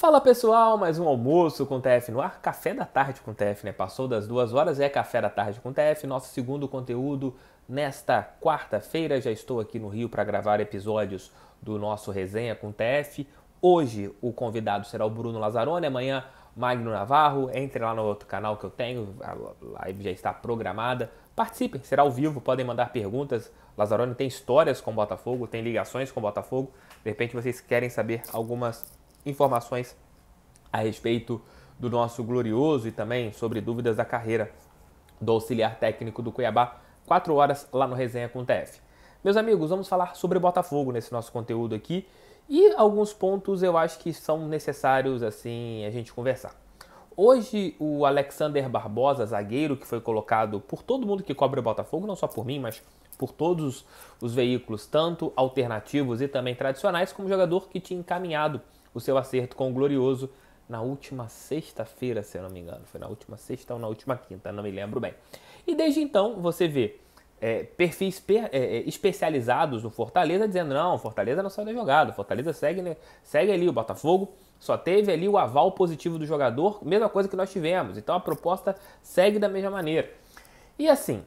Fala pessoal, mais um almoço com TF no ar, café da tarde com TF, né? Passou das duas horas, é café da tarde com TF, nosso segundo conteúdo nesta quarta-feira. Já estou aqui no Rio para gravar episódios do nosso Resenha com TF. Hoje o convidado será o Bruno Lazzaroni, amanhã Magno Navarro. Entre lá no outro canal que eu tenho, a live já está programada. Participem, será ao vivo, podem mandar perguntas. Lazzaroni tem histórias com Botafogo, tem ligações com Botafogo. De repente vocês querem saber algumas informações a respeito do nosso glorioso e também sobre dúvidas da carreira do auxiliar técnico do Cuiabá, 4 horas lá no Resenha com o TF. Meus amigos, vamos falar sobre Botafogo nesse nosso conteúdo aqui e alguns pontos eu acho que são necessários assim a gente conversar. Hoje o Alexander Barbosa, zagueiro que foi colocado por todo mundo que cobre o Botafogo, não só por mim, mas por todos os veículos, tanto alternativos e também tradicionais, como jogador que tinha encaminhado o seu acerto com o Glorioso na última sexta-feira, se eu não me engano. Foi na última sexta ou na última quinta, não me lembro bem. E desde então você vê é, perfis per, é, é especializados no Fortaleza dizendo: não, Fortaleza não saiu da jogada, Fortaleza segue, né, segue ali, o Botafogo só teve ali o aval positivo do jogador, mesma coisa que nós tivemos. Então a proposta segue da mesma maneira. E assim,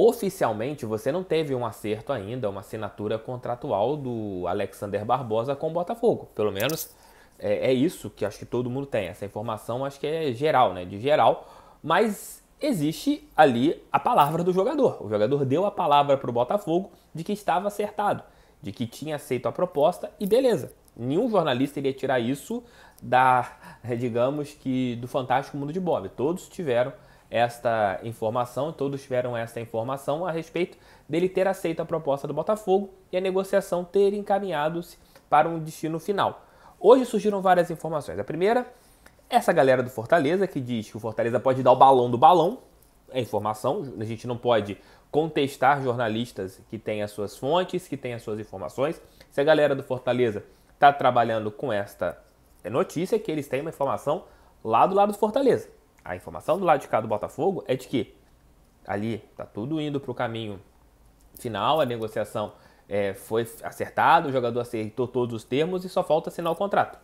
Oficialmente, você não teve um acerto ainda, uma assinatura contratual do Alexander Barbosa com o Botafogo. Pelo menos é, é isso que acho que todo mundo tem. Essa informação acho que é geral, né? De geral. Mas existe ali a palavra do jogador. O jogador deu a palavra para o Botafogo de que estava acertado, de que tinha aceito a proposta e beleza. Nenhum jornalista iria tirar isso da, digamos que, do fantástico mundo de Bob. Todos tiveram esta informação, todos tiveram esta informação a respeito dele ter aceito a proposta do Botafogo e a negociação ter encaminhado-se para um destino final. Hoje surgiram várias informações. A primeira, essa galera do Fortaleza que diz que o Fortaleza pode dar o balão do balão, é informação, a gente não pode contestar jornalistas que têm as suas fontes, que têm as suas informações. Se a galera do Fortaleza está trabalhando com esta notícia, que eles têm uma informação lá do lado do Fortaleza. A informação do lado de cá do Botafogo é de que ali está tudo indo para o caminho final, a negociação é, foi acertada, o jogador aceitou todos os termos e só falta assinar o contrato.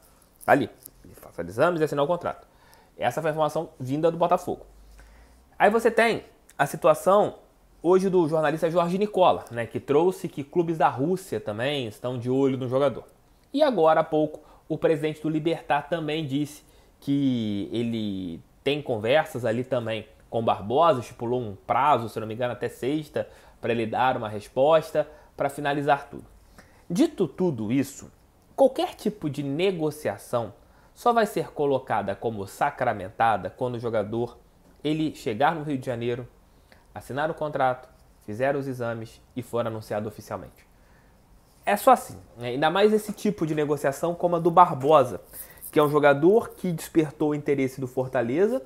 Tá ali, ele faça exames e assinar o contrato. Essa foi a informação vinda do Botafogo. Aí você tem a situação hoje do jornalista Jorge Nicola, né, que trouxe que clubes da Rússia também estão de olho no jogador. E agora há pouco o presidente do Libertar também disse que ele tem conversas ali também com Barbosa, estipulou um prazo, se não me engano, até sexta, para ele dar uma resposta, para finalizar tudo. Dito tudo isso, qualquer tipo de negociação só vai ser colocada como sacramentada quando o jogador ele chegar no Rio de Janeiro, assinar o contrato, fizer os exames e for anunciado oficialmente. É só assim, né? ainda mais esse tipo de negociação como a do Barbosa, que é um jogador que despertou o interesse do Fortaleza.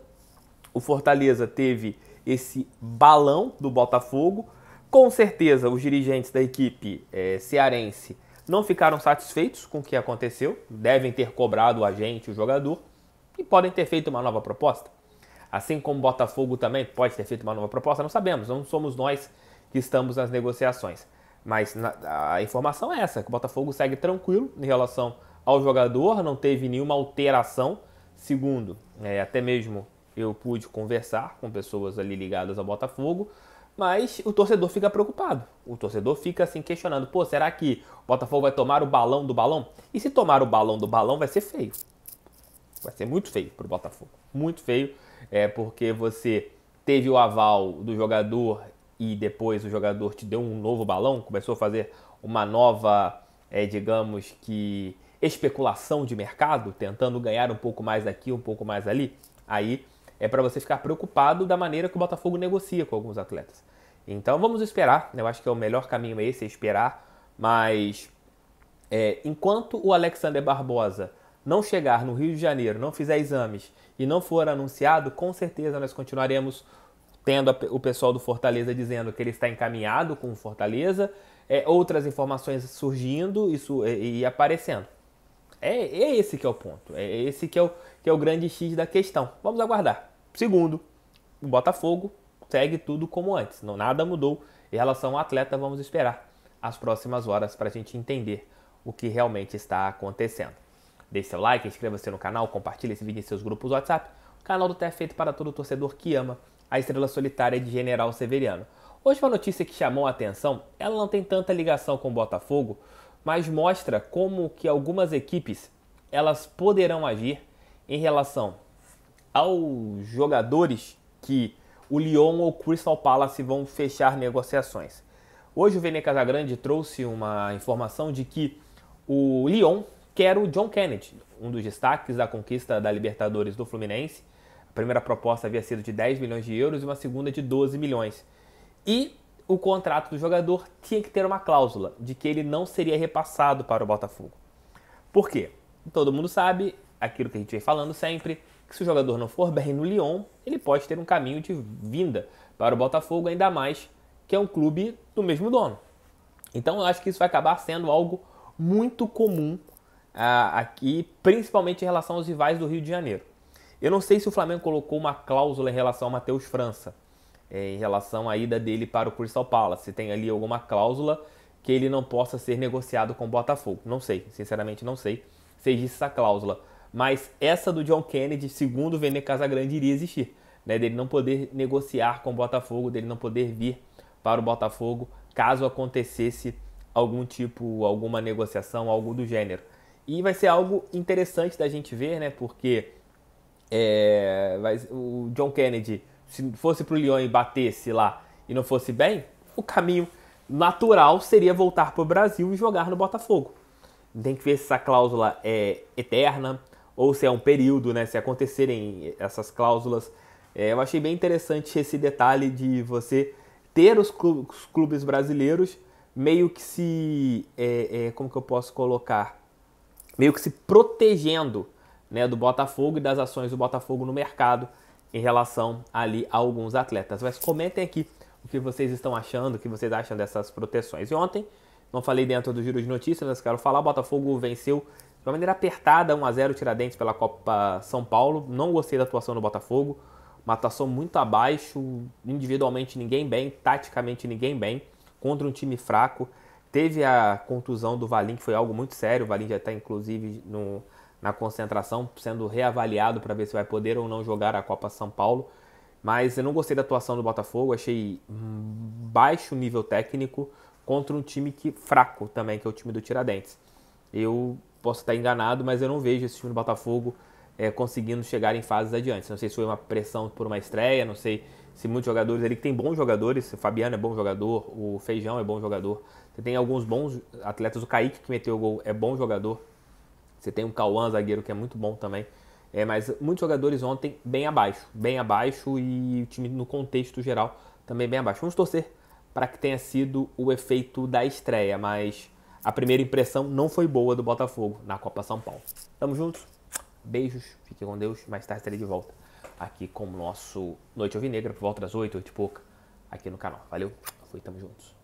O Fortaleza teve esse balão do Botafogo. Com certeza, os dirigentes da equipe é, cearense não ficaram satisfeitos com o que aconteceu, devem ter cobrado o agente, o jogador, e podem ter feito uma nova proposta. Assim como o Botafogo também pode ter feito uma nova proposta, não sabemos, não somos nós que estamos nas negociações. Mas a informação é essa, que o Botafogo segue tranquilo em relação ao jogador, não teve nenhuma alteração. Segundo, é, até mesmo eu pude conversar com pessoas ali ligadas ao Botafogo, mas o torcedor fica preocupado. O torcedor fica assim questionando: pô, será que o Botafogo vai tomar o balão do balão? E se tomar o balão do balão, vai ser feio. Vai ser muito feio para o Botafogo. Muito feio, é porque você teve o aval do jogador e depois o jogador te deu um novo balão, começou a fazer uma nova, é, digamos que especulação de mercado, tentando ganhar um pouco mais aqui, um pouco mais ali, aí é para você ficar preocupado da maneira que o Botafogo negocia com alguns atletas. Então vamos esperar, eu acho que é o melhor caminho é esse, é esperar, mas é, enquanto o Alexander Barbosa não chegar no Rio de Janeiro, não fizer exames e não for anunciado, com certeza nós continuaremos tendo o pessoal do Fortaleza dizendo que ele está encaminhado com o Fortaleza, é, outras informações surgindo e, é, e aparecendo. É, é esse que é o ponto. É esse que é o, que é o grande X da questão. Vamos aguardar. Segundo, o Botafogo segue tudo como antes. Não, nada mudou em relação ao atleta. Vamos esperar as próximas horas para a gente entender o que realmente está acontecendo. Deixe seu like, inscreva-se no canal, compartilhe esse vídeo em seus grupos WhatsApp. O canal do TE é feito para todo torcedor que ama a estrela solitária de General Severiano. Hoje uma notícia que chamou a atenção, ela não tem tanta ligação com o Botafogo, mas mostra como que algumas equipes elas poderão agir em relação aos jogadores que o Lyon ou Crystal Palace vão fechar negociações. Hoje o Vene Casagrande trouxe uma informação de que o Lyon quer o John Kennedy, um dos destaques da conquista da Libertadores do Fluminense. A primeira proposta havia sido de 10 milhões de euros e uma segunda de 12 milhões. E o contrato do jogador tinha que ter uma cláusula de que ele não seria repassado para o Botafogo. Por quê? Todo mundo sabe, aquilo que a gente vem falando sempre, que se o jogador não for bem no Lyon, ele pode ter um caminho de vinda para o Botafogo, ainda mais que é um clube do mesmo dono. Então eu acho que isso vai acabar sendo algo muito comum ah, aqui, principalmente em relação aos rivais do Rio de Janeiro. Eu não sei se o Flamengo colocou uma cláusula em relação ao Matheus França, é, em relação à ida dele para o Crystal Palace. Se tem ali alguma cláusula que ele não possa ser negociado com o Botafogo. Não sei, sinceramente não sei se existe essa cláusula. Mas essa do John Kennedy, segundo o Vene Casagrande, iria existir. Né? Dele não poder negociar com o Botafogo, dele não poder vir para o Botafogo caso acontecesse algum tipo, alguma negociação, algo do gênero. E vai ser algo interessante da gente ver, né? Porque é, vai, o John Kennedy se fosse pro Lyon e batesse lá e não fosse bem, o caminho natural seria voltar pro Brasil e jogar no Botafogo. Tem que ver se essa cláusula é eterna ou se é um período, né? Se acontecerem essas cláusulas. É, eu achei bem interessante esse detalhe de você ter os clubes brasileiros meio que se. É, é, como que eu posso colocar? Meio que se protegendo né, do Botafogo e das ações do Botafogo no mercado em relação ali a alguns atletas. Mas comentem aqui o que vocês estão achando, o que vocês acham dessas proteções. E ontem, não falei dentro do giro de notícias, mas quero falar, o Botafogo venceu de uma maneira apertada 1 a 0 Tiradentes pela Copa São Paulo. Não gostei da atuação do Botafogo. Uma atuação muito abaixo, individualmente ninguém bem, taticamente ninguém bem, contra um time fraco. Teve a contusão do Valim, que foi algo muito sério. O Valim já está, inclusive, no, na concentração, sendo reavaliado para ver se vai poder ou não jogar a Copa São Paulo. Mas eu não gostei da atuação do Botafogo, achei baixo nível técnico contra um time que fraco também, que é o time do Tiradentes. Eu posso estar enganado, mas eu não vejo esse time do Botafogo é, conseguindo chegar em fases adiante. Não sei se foi uma pressão por uma estreia, não sei se muitos jogadores ali que tem bons jogadores, o Fabiano é bom jogador, o Feijão é bom jogador, você tem alguns bons atletas, o Kaique que meteu o gol é bom jogador, você tem o Cauã, zagueiro, que é muito bom também. É, mas muitos jogadores ontem bem abaixo, bem abaixo e o time no contexto geral também bem abaixo. Vamos torcer para que tenha sido o efeito da estreia, mas a primeira impressão não foi boa do Botafogo na Copa São Paulo. Tamo juntos, beijos, fiquem com Deus, mais tarde estarei de volta aqui com o nosso Noite Alvinegra, por volta das 8, 8 e pouca, aqui no canal. Valeu, fui, tamo juntos.